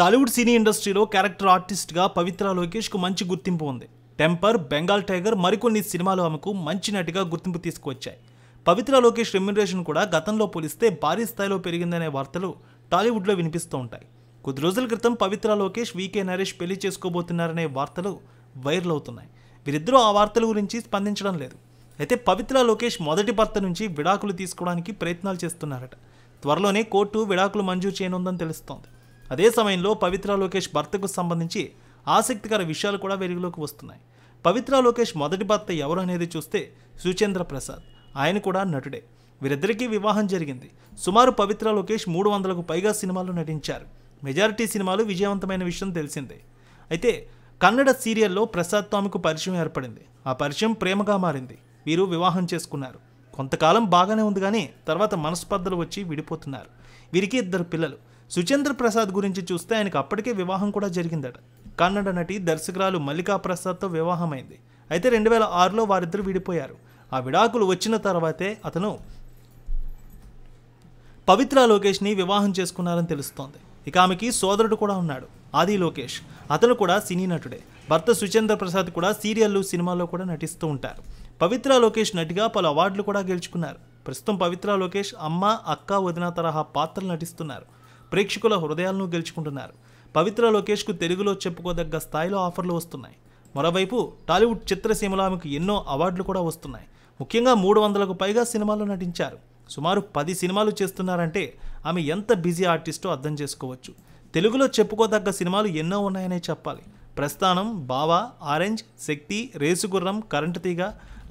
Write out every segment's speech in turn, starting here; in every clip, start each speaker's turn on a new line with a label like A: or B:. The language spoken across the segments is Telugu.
A: టాలీవుడ్ సినీ ఇండస్ట్రీలో క్యారెక్టర్ ఆర్టిస్ట్గా పవిత్ర లోకేష్కు మంచి గుర్తింపు ఉంది టెంపర్ బెంగాల్ టైగర్ మరికొన్ని సినిమాలు ఆమెకు మంచి నటిగా గుర్తింపు తీసుకువచ్చాయి పవిత్ర లోకేష్ రెమ్యునరేషన్ కూడా గతంలో పోలిస్తే భారీ స్థాయిలో పెరిగిందనే వార్తలు టాలీవుడ్లో వినిపిస్తూ ఉంటాయి కొద్ది రోజుల క్రితం పవిత్ర లోకేష్ వీకే నరేష్ పెళ్లి చేసుకోబోతున్నారనే వార్తలు వైరల్ అవుతున్నాయి వీరిద్దరూ ఆ వార్తల గురించి స్పందించడం లేదు అయితే పవిత్ర లోకేష్ మొదటి భర్త నుంచి విడాకులు తీసుకోవడానికి ప్రయత్నాలు చేస్తున్నారట త్వరలోనే కోర్టు విడాకులు మంజూరు చేయనుందని తెలుస్తోంది అదే సమయంలో పవిత్ర లోకేష్ భర్తకు సంబంధించి ఆసక్తికర విషయాలు కూడా వెలుగులోకి వస్తున్నాయి పవిత్ర లోకేష్ మొదటి భర్త ఎవరు అనేది చూస్తే సుచేంద్ర ప్రసాద్ ఆయన కూడా నటుడే వీరిద్దరికీ వివాహం జరిగింది సుమారు పవిత్ర లోకేష్ మూడు వందలకు పైగా సినిమాలు నటించారు మెజారిటీ సినిమాలు విజయవంతమైన విషయం తెలిసిందే అయితే కన్నడ సీరియల్లో ప్రసాద్ స్వామికు పరిచయం ఏర్పడింది ఆ పరిచయం ప్రేమగా మారింది వీరు వివాహం చేసుకున్నారు కొంతకాలం బాగానే ఉంది కానీ తర్వాత మనస్పర్ధలు వచ్చి విడిపోతున్నారు వీరికి ఇద్దరు పిల్లలు సుచేంద్ర ప్రసాద్ గురించి చూస్తే ఆయనకు అప్పటికే వివాహం కూడా జరిగిందట కన్నడ నటి దర్శకురాలు మల్లికా ప్రసాద్తో వివాహమైంది అయితే రెండు వేల ఆరులో వారిద్దరు విడిపోయారు ఆ విడాకులు వచ్చిన తర్వాతే అతను పవిత్ర లోకేష్ని వివాహం చేసుకున్నారని తెలుస్తోంది ఇక ఆమెకి సోదరుడు కూడా ఉన్నాడు ఆది లోకేష్ అతను కూడా సినీ నటుడే భర్త సుచేంద్ర ప్రసాద్ కూడా సీరియల్లు సినిమాల్లో కూడా నటిస్తూ ఉంటారు పవిత్ర లోకేష్ నటిగా పలు అవార్డులు కూడా గెలుచుకున్నారు ప్రస్తుతం పవిత్ర లోకేష్ అమ్మ అక్క వదిన తరహా పాత్రలు నటిస్తున్నారు ప్రేక్షకుల హృదయాలను గెలుచుకుంటున్నారు పవిత్ర లోకేష్కు తెలుగులో చెప్పుకోదగ్గ స్థాయిలో ఆఫర్లు వస్తున్నాయి మరోవైపు టాలీవుడ్ చిత్రసీమలో ఆమెకు ఎన్నో అవార్డులు కూడా వస్తున్నాయి ముఖ్యంగా మూడు వందలకు పైగా సినిమాల్లో నటించారు సుమారు పది సినిమాలు చేస్తున్నారంటే ఆమె ఎంత బిజీ ఆర్టిస్టో అర్థం చేసుకోవచ్చు తెలుగులో చెప్పుకోదగ్గ సినిమాలు ఎన్నో ఉన్నాయనే చెప్పాలి ప్రస్థానం బావా ఆరెంజ్ శక్తి రేసుగుర్రం కరెంటు తీగ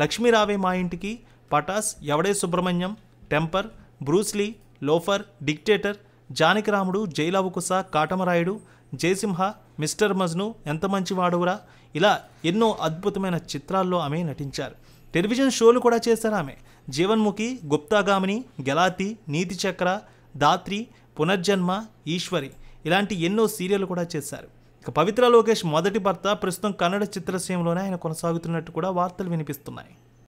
A: లక్ష్మీరావే మా ఇంటికి Pataas Yevade Subramanyam Temper Bruce Lee Loafer Dictator Janakiramudu Jai Lava Kusa Katamarayudu Jaya Simha Mr Majnu Entha Manchivadavura ఇలా ఎన్నో అద్భుతమైన చిత్రాల్లో ఆమె నటించారు టెలివిజన్ షోలు కూడా చేశారు ఆమె జీవన్ముఖి గుప్తాగామిని గెలాతి నీతి చక్ర దాత్రి పునర్జన్మ ఈశ్వరి ఇలాంటి ఎన్నో సీరియల్ కూడా చేశారు ఇక పవిత్ర లోకేష్ మొదటి భర్త ప్రస్తుతం కన్నడ చిత్రసీమలోనే ఆయన కొనసాగుతున్నట్టు కూడా వార్తలు వినిపిస్తున్నాయి